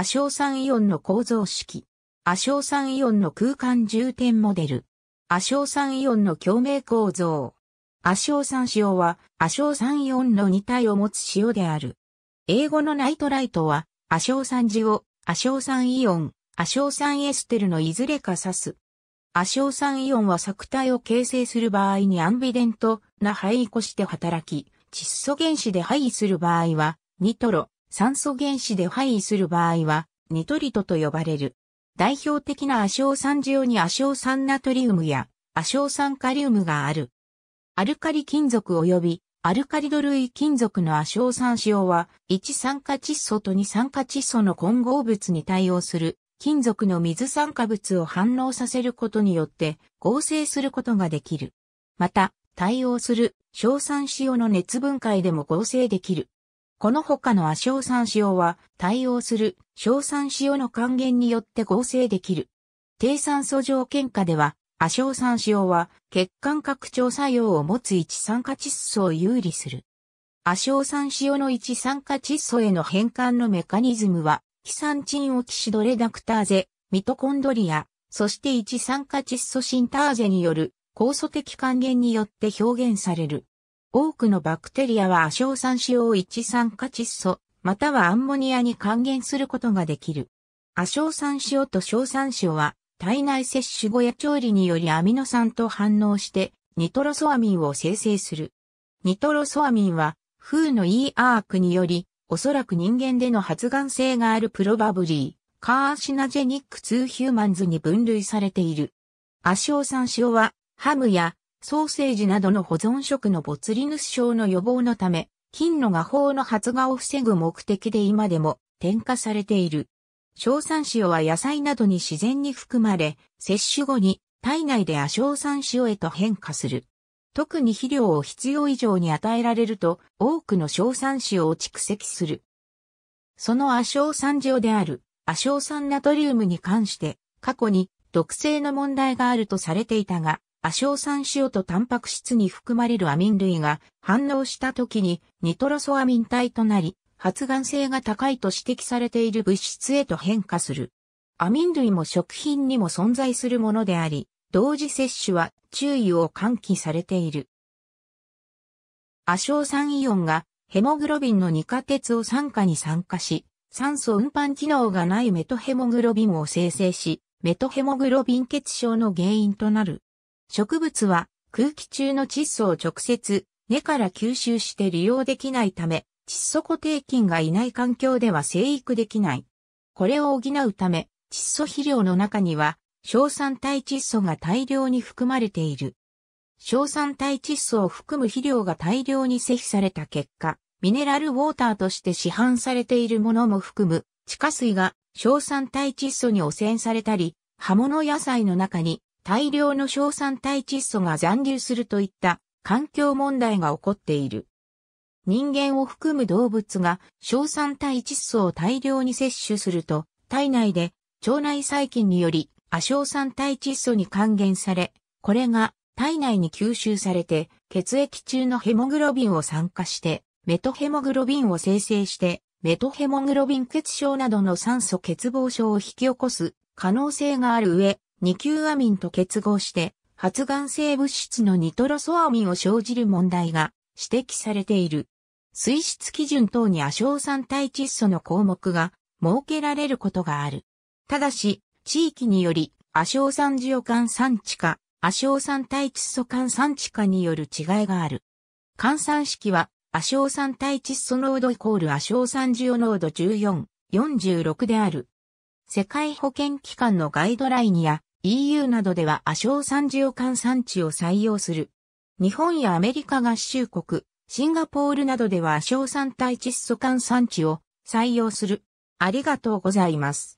亜硝酸イオンの構造式。亜硝酸イオンの空間重点モデル。亜硝酸イオンの共鳴構造。亜硝酸塩は、亜硝酸イオンの2体を持つ塩である。英語のナイトライトは、亜硝酸塩、亜硝酸イオン、亜硝酸エステルのいずれか指す。亜硝酸イオンは錯体を形成する場合にアンビデントな配位として働き、窒素原子で配位する場合は、ニトロ、酸素原子で配位する場合は、ニトリトと呼ばれる。代表的な亜硝酸塩に亜硝酸ナトリウムや亜硝酸カリウムがある。アルカリ金属及びアルカリド類金属の亜硝酸塩は、1酸化窒素と2酸化窒素の混合物に対応する金属の水酸化物を反応させることによって合成することができる。また、対応する硝酸塩の熱分解でも合成できる。この他の亜硝酸塩は対応する硝酸塩の還元によって合成できる。低酸素条件下では、亜硝酸塩は血管拡張作用を持つ一酸化窒素を有利する。亜硝酸塩の一酸化窒素への変換のメカニズムは、キサンチンオキシドレダクターゼ、ミトコンドリア、そして一酸化窒素シンターゼによる酵素的還元によって表現される。多くのバクテリアは亜硝酸塩一酸化窒素、またはアンモニアに還元することができる。亜硝酸塩と硝酸塩は体内摂取後や調理によりアミノ酸と反応してニトロソアミンを生成する。ニトロソアミンは風の E アークによりおそらく人間での発がん性があるプロバブリー。カーシナジェニック2ヒューマンズに分類されている。亜硝酸塩は、ハムやソーセージなどの保存食のボツリヌス症の予防のため、菌の画法の発芽を防ぐ目的で今でも添加されている。硝酸塩は野菜などに自然に含まれ、摂取後に体内で亜硝酸塩へと変化する。特に肥料を必要以上に与えられると多くの硝酸塩を蓄積する。その亜硝酸塩である亜硝酸ナトリウムに関して過去に毒性の問題があるとされていたが、亜硝酸塩とタンパク質に含まれるアミン類が反応した時にニトロソアミン体となり、発がん性が高いと指摘されている物質へと変化する。アミン類も食品にも存在するものであり、同時摂取は注意を喚起されている。亜硝酸イオンがヘモグロビンの二化鉄を酸化に酸化し、酸素運搬機能がないメトヘモグロビンを生成し、メトヘモグロビン血症の原因となる。植物は空気中の窒素を直接根から吸収して利用できないため、窒素固定菌がいない環境では生育できない。これを補うため、窒素肥料の中には、硝酸体窒素が大量に含まれている。硝酸体窒素を含む肥料が大量に施肥された結果、ミネラルウォーターとして市販されているものも含む、地下水が硝酸体窒素に汚染されたり、葉物野菜の中に大量の硝酸体窒素が残留するといった環境問題が起こっている。人間を含む動物が硝酸体窒素を大量に摂取すると、体内で腸内細菌により亜硝酸体窒素に還元され、これが体内に吸収されて血液中のヘモグロビンを酸化してメトヘモグロビンを生成してメトヘモグロビン血症などの酸素欠乏症を引き起こす可能性がある上、二級アミンと結合して発がん性物質のニトロソアミンを生じる問題が指摘されている。水質基準等にアショウ酸体窒素の項目が設けられることがある。ただし、地域によりアショウ酸ジオ缶産地化、ョウ酸体窒素缶産地化による違いがある。換算式はアショウ酸体窒素濃度イコールアショウ酸ジオ濃度14、46である。世界保健機関のガイドラインや EU などでは亜硝酸ジオ酸産地を採用する。日本やアメリカ合衆国、シンガポールなどでは亜硝酸体窒素換産地を採用する。ありがとうございます。